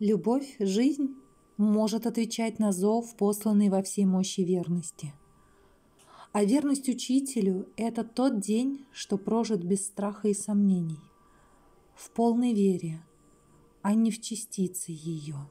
Любовь, жизнь может отвечать на зов, посланный во всей мощи верности. А верность учителю – это тот день, что прожит без страха и сомнений, в полной вере, а не в частице ее.